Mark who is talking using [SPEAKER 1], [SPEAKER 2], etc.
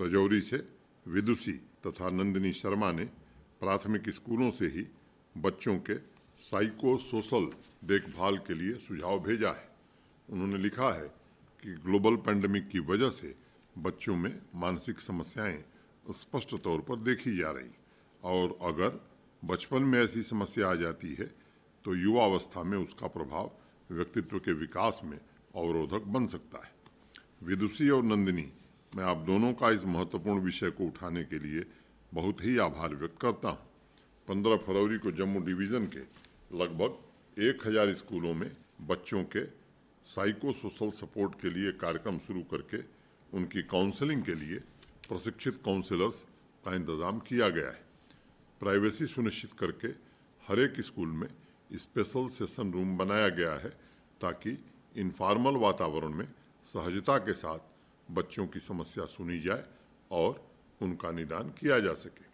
[SPEAKER 1] रजौरी से विदुषी तथा नंदिनी शर्मा ने प्राथमिक स्कूलों से ही बच्चों के साइको सोशल देखभाल के लिए सुझाव भेजा है उन्होंने लिखा है कि ग्लोबल पैंडमिक की वजह से बच्चों में मानसिक समस्याएं स्पष्ट तौर पर देखी जा रही और अगर बचपन में ऐसी समस्या आ जाती है तो युवावस्था में उसका प्रभाव व्यक्तित्व के विकास में अवरोधक बन सकता है विदुषी और नंदिनी मैं आप दोनों का इस महत्वपूर्ण विषय को उठाने के लिए बहुत ही आभार व्यक्त करता हूँ पंद्रह फरवरी को जम्मू डिवीज़न के लगभग एक हज़ार स्कूलों में बच्चों के साइको सोशल सपोर्ट के लिए कार्यक्रम शुरू करके उनकी काउंसलिंग के लिए प्रशिक्षित काउंसलर्स का इंतज़ाम किया गया है प्राइवेसी सुनिश्चित करके हर एक स्कूल में स्पेशल सेशन रूम बनाया गया है ताकि इनफॉर्मल वातावरण में सहजता के साथ बच्चों की समस्या सुनी जाए और उनका निदान किया जा सके